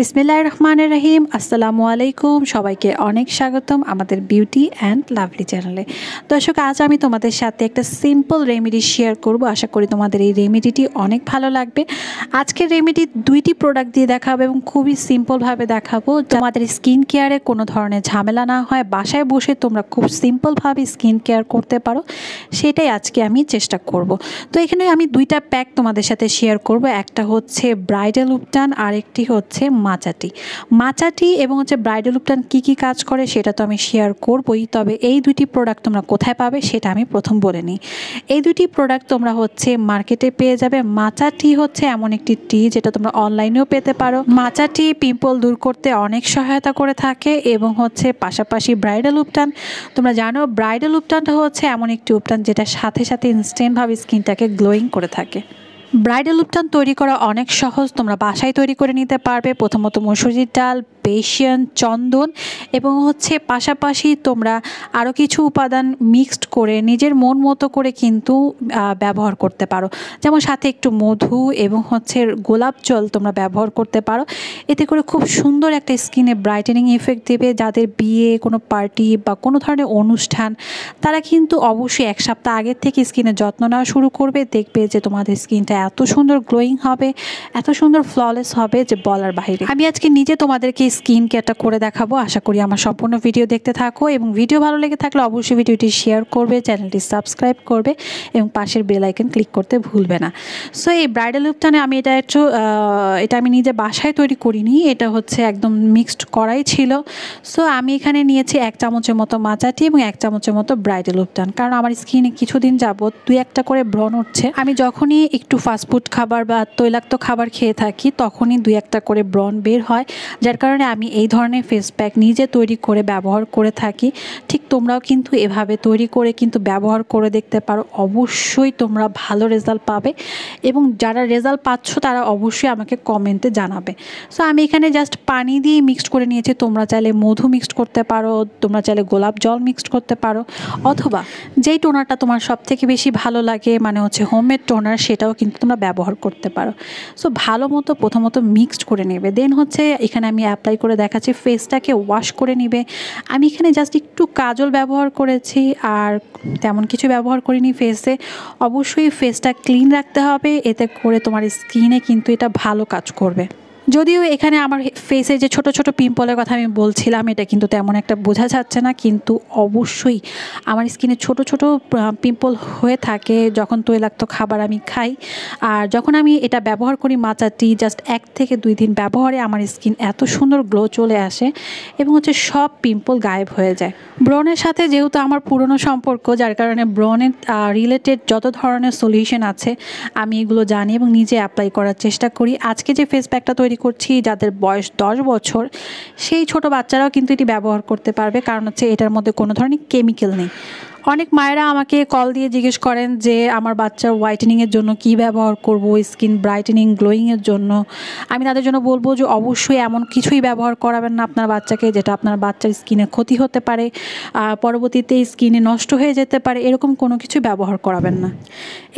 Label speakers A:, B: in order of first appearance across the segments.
A: বিসমিল্লাহ রহমান রহিম আসসালামু আলাইকুম সবাইকে অনেক স্বাগতম আমাদের বিউটি অ্যান্ড লাভলি চ্যানেলে দর্শক আজ আমি তোমাদের সাথে একটা সিম্পল রেমেডি শেয়ার করব আশা করি তোমাদের এই রেমেডিটি অনেক ভালো লাগবে আজকের রেমেডি দুইটি প্রোডাক্ট দিয়ে দেখাবো এবং খুবই সিম্পলভাবে দেখাবো তোমাদের স্কিন কেয়ারে কোনো ধরনের ঝামেলা না হয় বাসায় বসে তোমরা খুব সিম্পলভাবে স্কিন কেয়ার করতে পারো সেটাই আজকে আমি চেষ্টা করব তো এখানে আমি দুইটা প্যাক তোমাদের সাথে শেয়ার করব একটা হচ্ছে ব্রাইডাল উপটান আর একটি হচ্ছে মাচাটি মাচাটি এবং হচ্ছে ব্রাইডাল উপটান কী কী কাজ করে সেটা তো আমি শেয়ার করবই তবে এই দুইটি প্রোডাক্ট তোমরা কোথায় পাবে সেটা আমি প্রথম বলে নিই এই দুইটি প্রোডাক্ট তোমরা হচ্ছে মার্কেটে পেয়ে যাবে মাচাটি হচ্ছে এমন একটি টি যেটা তোমরা অনলাইনেও পেতে পারো মাচাটি পিম্পল দূর করতে অনেক সহায়তা করে থাকে এবং হচ্ছে পাশাপাশি ব্রাইডাল উপটান তোমরা জানো ব্রাইডাল উপটানটা হচ্ছে এমন একটি উপটান যেটা সাথে সাথে ইনস্ট্যান্টভাবে স্কিনটাকে গ্লোয়িং করে থাকে ব্রাইডাল উপটান তৈরি করা অনেক সহজ তোমরা বাসায় তৈরি করে নিতে পারবে প্রথমত মসুরির ডাল বেশিয়ান চন্দন এবং হচ্ছে পাশাপাশি তোমরা আরও কিছু উপাদান মিক্সড করে নিজের মন মতো করে কিন্তু ব্যবহার করতে পারো যেমন সাথে একটু মধু এবং হচ্ছে গোলাপ জল তোমরা ব্যবহার করতে পারো এতে করে খুব সুন্দর একটা স্কিনে ব্রাইটেনিং এফেক্ট দেবে যাদের বিয়ে কোনো পার্টি বা কোনো ধরনের অনুষ্ঠান তারা কিন্তু অবশ্যই এক সপ্তাহ আগের থেকে স্কিনের যত্ন নেওয়া শুরু করবে দেখবে যে তোমাদের স্কিনটা এত সুন্দর গ্লোয়িং হবে এত সুন্দর ফ্ললেস হবে যে বলার বাইরে আমি আজকে নিজে তোমাদেরকে স্কিন কেয়ারটা করে দেখাবো আশা করি আমার সম্পূর্ণ ভিডিও দেখতে থাকো এবং ভিডিও ভালো লেগে থাকলে অবশ্যই ভিডিওটি শেয়ার করবে চ্যানেলটি সাবস্ক্রাইব করবে এবং পাশের বেল ক্লিক করতে ভুলবে না সো এই ব্রাইডাল লুপটা আমি এটা একটু এটা আমি নিজে বাসায় তৈরি করিনি এটা হচ্ছে একদম মিক্সড করাই ছিল সো আমি এখানে নিয়েছি এক চামচের মতো মাচাটি এবং এক চামচের মতো ব্রাইডাল লুপটান কারণ আমার স্কিনে কিছুদিন যাবত দুই একটা করে ব্রণ উঠছে আমি যখনই একটু ফাস্টফুড খাবার বা তৈলাক্ত খাবার খেয়ে থাকি তখনই দুই একটা করে ব্রণ বের হয় যার কারণে আমি এই ধরনের ফেস প্যাক নিজে তৈরি করে ব্যবহার করে থাকি ঠিক তোমরাও কিন্তু এভাবে তৈরি করে কিন্তু ব্যবহার করে দেখতে পারো অবশ্যই তোমরা ভালো রেজাল্ট পাবে এবং যারা রেজাল্ট পাচ্ছ তারা অবশ্যই আমাকে কমেন্টে জানাবে সো আমি এখানে জাস্ট পানি দিয়ে মিক্সড করে নিয়েছি তোমরা চাইলে মধু মিক্সড করতে পারো তোমরা চাইলে গোলাপ জল মিক্সড করতে পারো অথবা যেই টোনারটা তোমার সবথেকে বেশি ভালো লাগে মানে হচ্ছে হোমমেড টোনার সেটাও কিন্তু তোমরা ব্যবহার করতে পারো সো ভালো মতো প্রথমত মিক্সড করে নেবে দেন হচ্ছে এখানে আমি অ্যাপ্লাই করে দেখাচ্ছি ফেসটাকে ওয়াশ করে নেবে আমি এখানে জাস্ট একটু কাজল ব্যবহার করেছি আর তেমন কিছু ব্যবহার করিনি ফেসে অবশ্যই ফেসটা ক্লিন রাখতে হবে এতে করে তোমার স্কিনে কিন্তু এটা ভালো কাজ করবে যদিও এখানে আমার ফেসে যে ছোট ছোট পিম্পলের কথা আমি বলছিলাম এটা কিন্তু তেমন একটা বোঝা যাচ্ছে না কিন্তু অবশ্যই আমার স্কিনে ছোট ছোট পিম্পল হয়ে থাকে যখন তৈলাক্ত খাবার আমি খাই আর যখন আমি এটা ব্যবহার করি মাচাটি জাস্ট এক থেকে দুই দিন ব্যবহারে আমার স্কিন এত সুন্দর গ্লো চলে আসে এবং হচ্ছে সব পিম্পল গায়েব হয়ে যায় ব্রণের সাথে যেহেতু আমার পুরনো সম্পর্ক যার কারণে ব্রণের রিলেটেড যত ধরনের সলিউশন আছে আমি এগুলো জানি এবং নিজে অ্যাপ্লাই করার চেষ্টা করি আজকে যে ফেস প্যাকটা তৈরি তৈরি করছি যাদের বয়স দশ বছর সেই ছোট বাচ্চারাও কিন্তু এটি ব্যবহার করতে পারবে কারণ হচ্ছে এটার মধ্যে কোনো ধরনের কেমিক্যাল নেই অনেক মায়েরা আমাকে কল দিয়ে জিজ্ঞেস করেন যে আমার বাচ্চার হোয়াইটেনিংয়ের জন্য কি ব্যবহার করব স্কিন ব্রাইটেনিং গ্লোয়িংয়ের জন্য আমি তাদের জন্য বলবো যে অবশ্যই এমন কিছুই ব্যবহার করাবেন না আপনার বাচ্চাকে যেটা আপনার বাচ্চার স্কিনে ক্ষতি হতে পারে পরবর্তীতে স্কিনে নষ্ট হয়ে যেতে পারে এরকম কোনো কিছু ব্যবহার করাবেন না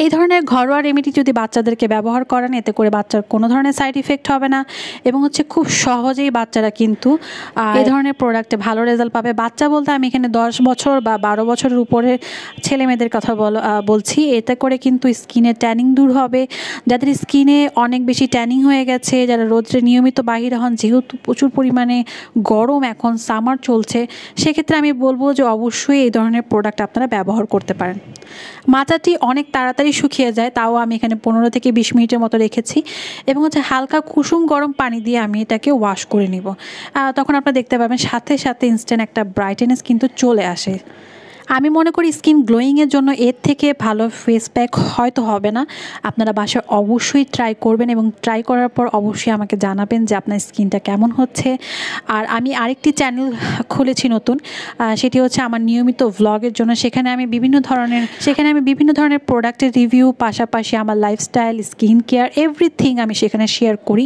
A: এই ধরনের ঘরোয়া রেমেডি যদি বাচ্চাদেরকে ব্যবহার করেন এতে করে বাচ্চার কোনো ধরনের সাইড ইফেক্ট হবে না এবং হচ্ছে খুব সহজেই বাচ্চারা কিন্তু এই ধরনের প্রোডাক্টে ভালো রেজাল্ট পাবে বাচ্চা বলতে আমি এখানে দশ বছর বা বারো বছরের উপর পরে ছেলে মেয়েদের কথা বল বলছি এতে করে কিন্তু স্কিনে ট্যানিং দূর হবে যাদের স্কিনে অনেক বেশি ট্যানিং হয়ে গেছে যারা রোদ্রে নিয়মিত বাহির হন যেহেতু প্রচুর পরিমাণে গরম এখন সামার চলছে সেক্ষেত্রে আমি বলবো যে অবশ্যই এই ধরনের প্রোডাক্ট আপনারা ব্যবহার করতে পারেন মাচাটি অনেক তাড়াতাড়ি শুকিয়ে যায় তাও আমি এখানে পনেরো থেকে বিশ মিনিটের মতো রেখেছি এবং হচ্ছে হালকা কুসুম গরম পানি দিয়ে আমি এটাকে ওয়াশ করে নিব তখন আপনারা দেখতে পাবেন সাথে সাথে ইনস্ট্যান্ট একটা ব্রাইটেনেস কিন্তু চলে আসে আমি মনে করি স্কিন গ্লোয়িংয়ের জন্য এর থেকে ভালো ফেস প্যাক হয়তো হবে না আপনারা বাসায় অবশ্যই ট্রাই করবেন এবং ট্রাই করার পর অবশ্যই আমাকে জানাবেন যে আপনার স্কিনটা কেমন হচ্ছে আর আমি আরেকটি চ্যানেল খুলেছি নতুন সেটি হচ্ছে আমার নিয়মিত ভ্লগের জন্য সেখানে আমি বিভিন্ন ধরনের সেখানে আমি বিভিন্ন ধরনের প্রোডাক্টের রিভিউ পাশাপাশি আমার লাইফস্টাইল স্কিন কেয়ার এভরিথিং আমি সেখানে শেয়ার করি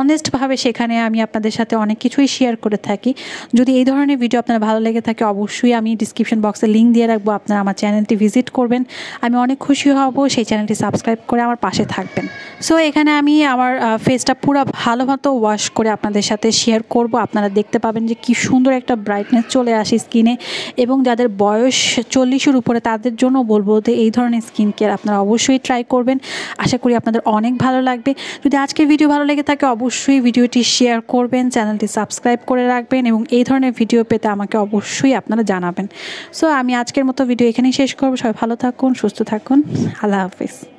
A: অনেস্টভাবে সেখানে আমি আপনাদের সাথে অনেক কিছুই শেয়ার করে থাকি যদি এই ধরনের ভিডিও আপনার ভালো লেগে থাকে অবশ্যই আমি ডিসক্রিপশন বক্সে লিঙ্ক দিয়ে রাখবো আপনারা আমার চ্যানেলটি ভিজিট করবেন আমি অনেক খুশি হব সেই চ্যানেলটি সাবস্ক্রাইব করে আমার পাশে থাকবেন সো এখানে আমি আমার ফেসটা পুরো ভালো মতো ওয়াশ করে আপনাদের সাথে শেয়ার করব আপনারা দেখতে পাবেন যে কি সুন্দর একটা ব্রাইটনেস চলে আসে স্কিনে এবং যাদের বয়স চল্লিশের উপরে তাদের জন্য বলবো যে এই ধরনের স্কিন কেয়ার আপনারা অবশ্যই ট্রাই করবেন আশা করি আপনাদের অনেক ভালো লাগবে যদি আজকে ভিডিও ভালো লেগে থাকে অবশ্যই ভিডিওটি শেয়ার করবেন চ্যানেলটি সাবস্ক্রাইব করে রাখবেন এবং এই ধরনের ভিডিও পেতে আমাকে অবশ্যই আপনারা জানাবেন সো আমি আজকের মতো ভিডিও এখানেই শেষ করবো সবাই ভালো থাকুন সুস্থ থাকুন আল্লাহ হাফিজ